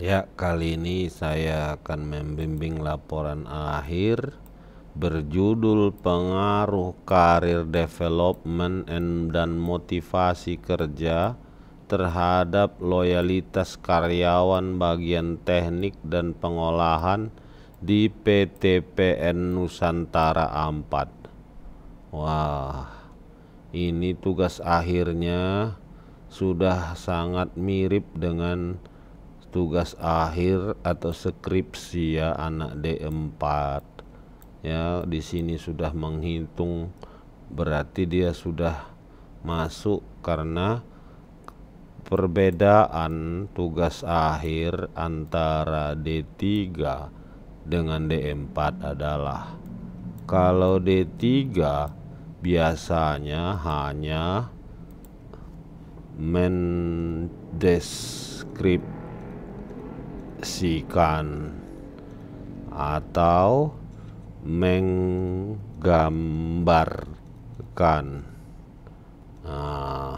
Ya, kali ini saya akan membimbing laporan akhir berjudul Pengaruh Karir Development and dan Motivasi Kerja terhadap loyalitas karyawan bagian teknik dan pengolahan di PT PN Nusantara Ampat. Wah, ini tugas akhirnya sudah sangat mirip dengan tugas akhir atau skripsi ya anak D4 ya di sini sudah menghitung berarti dia sudah masuk karena perbedaan tugas akhir antara D3 dengan D4 adalah kalau D3 biasanya hanya mendeskripsi menyaksikan atau menggambarkan. Nah,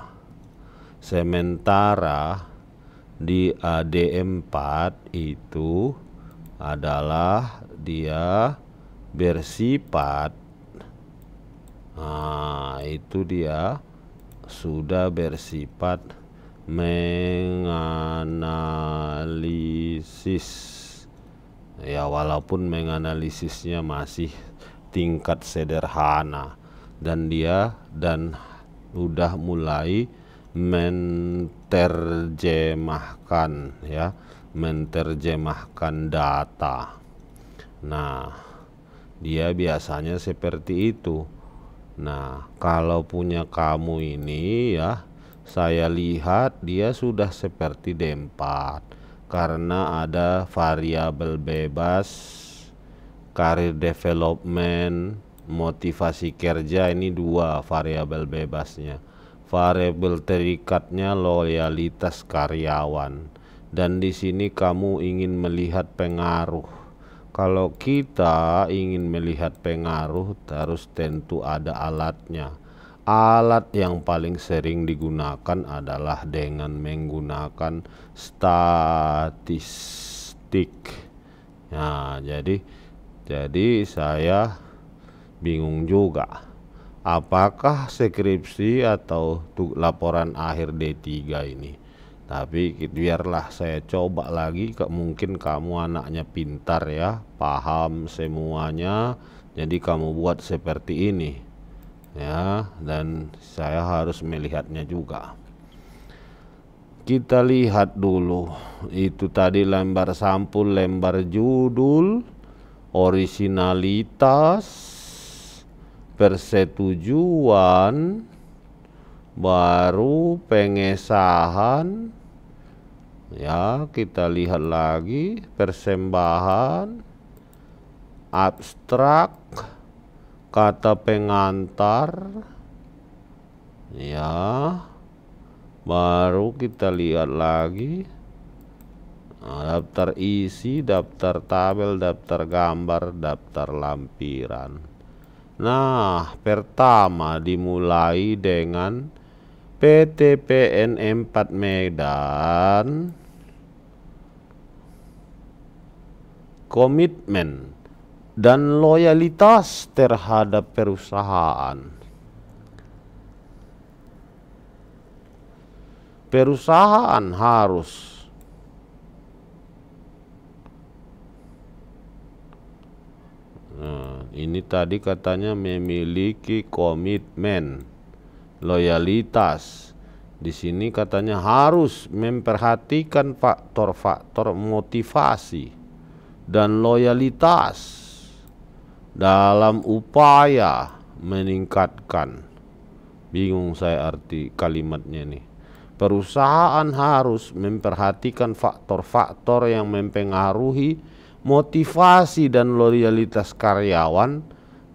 sementara di AD4 itu adalah dia bersifat nah itu dia sudah bersifat menganalisis ya walaupun menganalisisnya masih tingkat sederhana dan dia dan udah mulai menterjemahkan ya menterjemahkan data nah dia biasanya seperti itu nah kalau punya kamu ini ya saya lihat dia sudah seperti D4 karena ada variabel bebas karir development motivasi kerja ini dua variabel bebasnya variabel terikatnya loyalitas karyawan dan di sini kamu ingin melihat pengaruh kalau kita ingin melihat pengaruh terus tentu ada alatnya alat yang paling sering digunakan adalah dengan menggunakan statistik. Nah, jadi jadi saya bingung juga. Apakah skripsi atau laporan akhir D3 ini? Tapi biarlah saya coba lagi ke mungkin kamu anaknya pintar ya, paham semuanya. Jadi kamu buat seperti ini ya dan saya harus melihatnya juga kita lihat dulu itu tadi lembar sampul lembar judul originalitas persetujuan baru pengesahan ya kita lihat lagi persembahan abstrak kata pengantar ya baru kita lihat lagi nah, daftar isi daftar tabel daftar gambar daftar lampiran nah pertama dimulai dengan PTPN 4 Medan komitmen dan loyalitas terhadap perusahaan. Perusahaan harus nah, ini tadi katanya memiliki komitmen, loyalitas. Di sini katanya harus memperhatikan faktor-faktor motivasi dan loyalitas dalam upaya meningkatkan bingung saya arti kalimatnya nih perusahaan harus memperhatikan faktor-faktor yang mempengaruhi motivasi dan loyalitas karyawan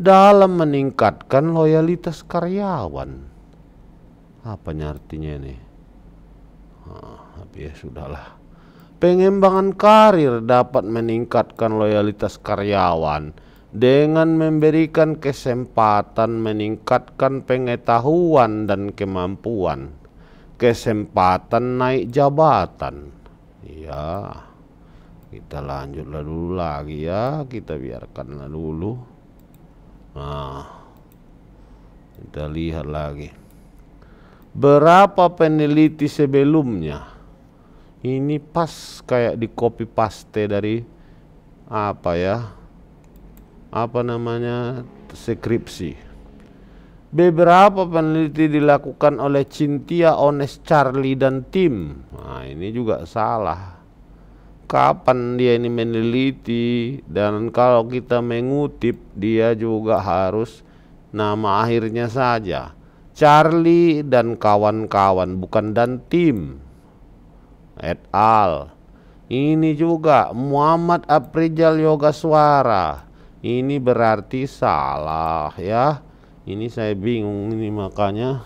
dalam meningkatkan loyalitas karyawan apa artinya ini? Ah, tapi ya sudahlah pengembangan karir dapat meningkatkan loyalitas karyawan dengan memberikan kesempatan meningkatkan pengetahuan dan kemampuan, kesempatan naik jabatan. Ya, kita lanjutlah dulu lagi ya, kita biarkanlah dulu. Nah, kita lihat lagi. Berapa peneliti sebelumnya? Ini pas kayak di copy paste dari apa ya? apa namanya skripsi. Beberapa peneliti dilakukan oleh Cintia Ones Charlie dan tim. Nah, ini juga salah. Kapan dia ini meneliti dan kalau kita mengutip dia juga harus nama akhirnya saja. Charlie dan kawan-kawan bukan dan tim. Et al. Ini juga Muhammad Aprijal Yoga Suara ini berarti salah ya ini saya bingung ini makanya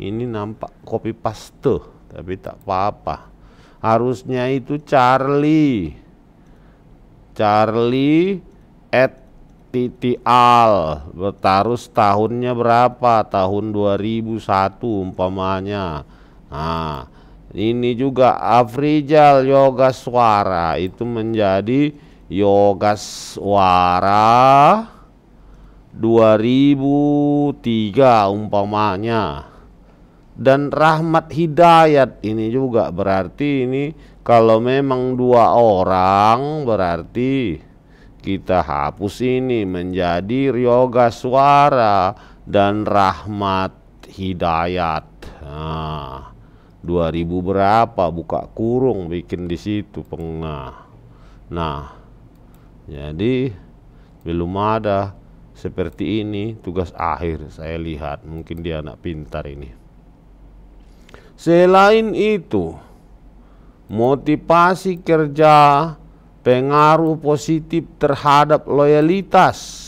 ini nampak copy paste tapi tak apa-apa harusnya itu Charlie Charlie at Titial bertaruh tahunnya berapa tahun 2001 umpamanya nah ini juga Afrijal Yoga Suara itu menjadi Yogaswara 2003 umpamanya dan Rahmat Hidayat ini juga berarti ini kalau memang dua orang berarti kita hapus ini menjadi Yoga Suara dan Rahmat Hidayat. Nah, 2000 berapa buka kurung bikin di situ pengah. Nah, jadi belum ada seperti ini tugas akhir saya lihat mungkin dia anak pintar ini. Selain itu, motivasi kerja pengaruh positif terhadap loyalitas.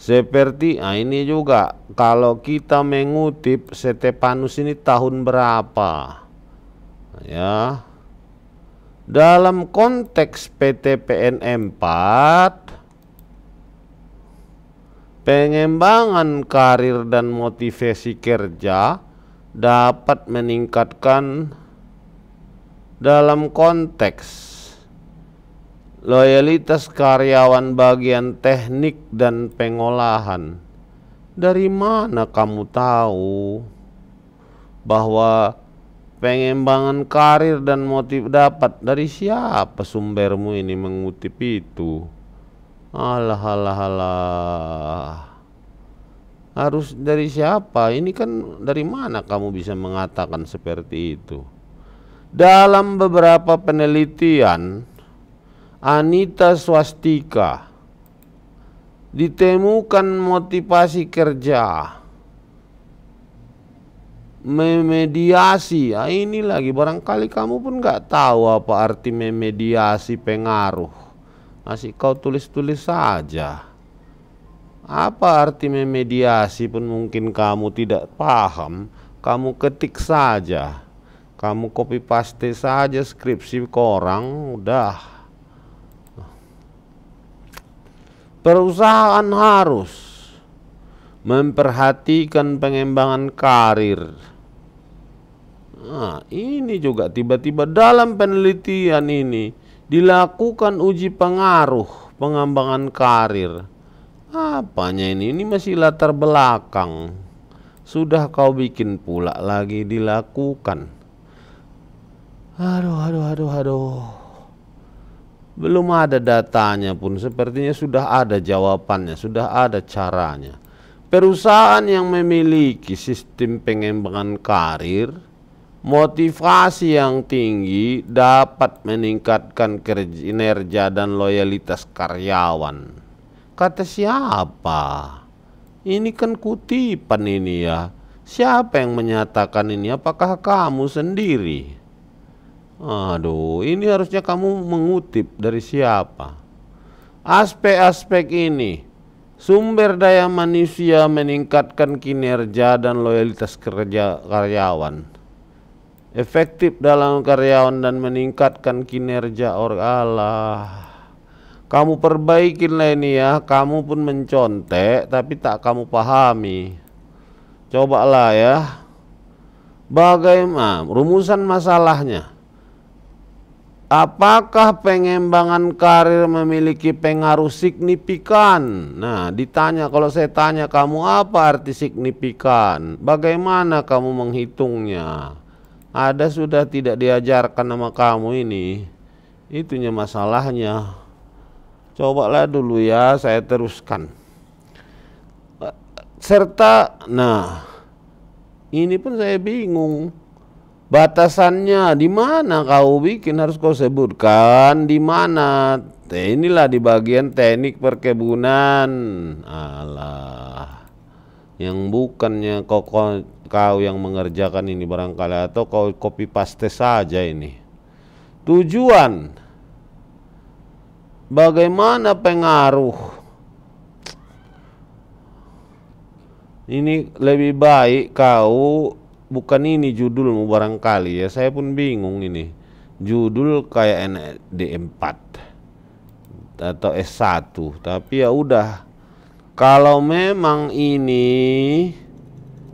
Seperti nah ini juga kalau kita mengutip Stepanus ini tahun berapa? Ya, dalam konteks PTPN 4 pengembangan karir dan motivasi kerja dapat meningkatkan dalam konteks loyalitas karyawan bagian teknik dan pengolahan dari mana kamu tahu bahwa Pengembangan karir dan motif dapat dari siapa sumbermu ini mengutip itu alah alah alah harus dari siapa ini kan dari mana kamu bisa mengatakan seperti itu dalam beberapa penelitian Anita Swastika ditemukan motivasi kerja memediasi ya ini lagi barangkali kamu pun nggak tahu apa arti memediasi pengaruh masih kau tulis-tulis saja apa arti memediasi pun mungkin kamu tidak paham kamu ketik saja kamu copy paste saja skripsi korang udah perusahaan harus memperhatikan pengembangan karir Nah, ini juga tiba-tiba dalam penelitian ini dilakukan uji pengaruh pengembangan karir. Apanya ini? Ini masih latar belakang. Sudah kau bikin pula lagi dilakukan. Aduh, aduh, aduh, aduh. Belum ada datanya pun sepertinya sudah ada jawabannya, sudah ada caranya. Perusahaan yang memiliki sistem pengembangan karir Motivasi yang tinggi dapat meningkatkan kinerja dan loyalitas karyawan. Kata siapa? Ini kan kutipan ini ya. Siapa yang menyatakan ini? Apakah kamu sendiri? Aduh, ini harusnya kamu mengutip dari siapa? Aspek-aspek ini sumber daya manusia meningkatkan kinerja dan loyalitas kerja karyawan efektif dalam karyawan dan meningkatkan kinerja orang Allah. Kamu perbaikinlah ini ya, kamu pun mencontek tapi tak kamu pahami. Cobalah ya. Bagaimana rumusan masalahnya? Apakah pengembangan karir memiliki pengaruh signifikan? Nah, ditanya kalau saya tanya kamu apa arti signifikan? Bagaimana kamu menghitungnya? ada sudah tidak diajarkan nama kamu ini itunya masalahnya cobalah dulu ya saya teruskan serta nah ini pun saya bingung batasannya di mana kau bikin harus kau sebutkan di mana inilah di bagian teknik perkebunan Allah yang bukannya kau, kau, kau yang mengerjakan ini barangkali atau kau copy paste saja ini. Tujuan bagaimana pengaruh ini lebih baik kau bukan ini judulmu barangkali ya saya pun bingung ini judul kayak ND4 atau S1 tapi ya udah kalau memang ini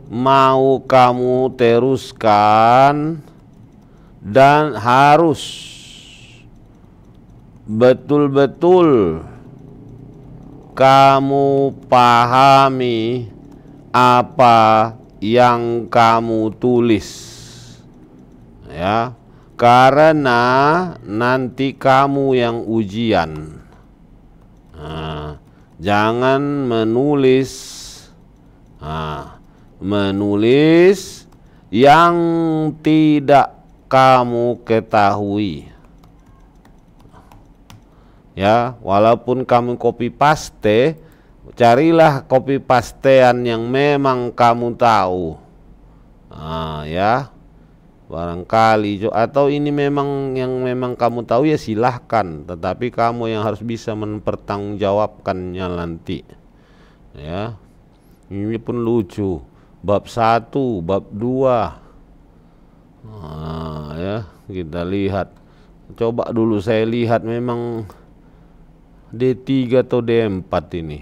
mau kamu teruskan dan harus betul-betul kamu pahami apa yang kamu tulis ya karena nanti kamu yang ujian nah, jangan menulis nah, menulis yang tidak kamu ketahui ya walaupun kamu copy paste carilah copy pastean yang memang kamu tahu nah, ya barangkali atau ini memang yang memang kamu tahu ya silahkan tetapi kamu yang harus bisa mempertanggungjawabkannya nanti ya ini pun lucu bab satu bab dua nah, ya kita lihat coba dulu saya lihat memang D3 atau D4 ini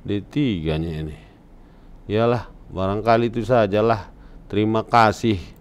D3 nya ini iyalah Barangkali itu sajalah. Terima kasih.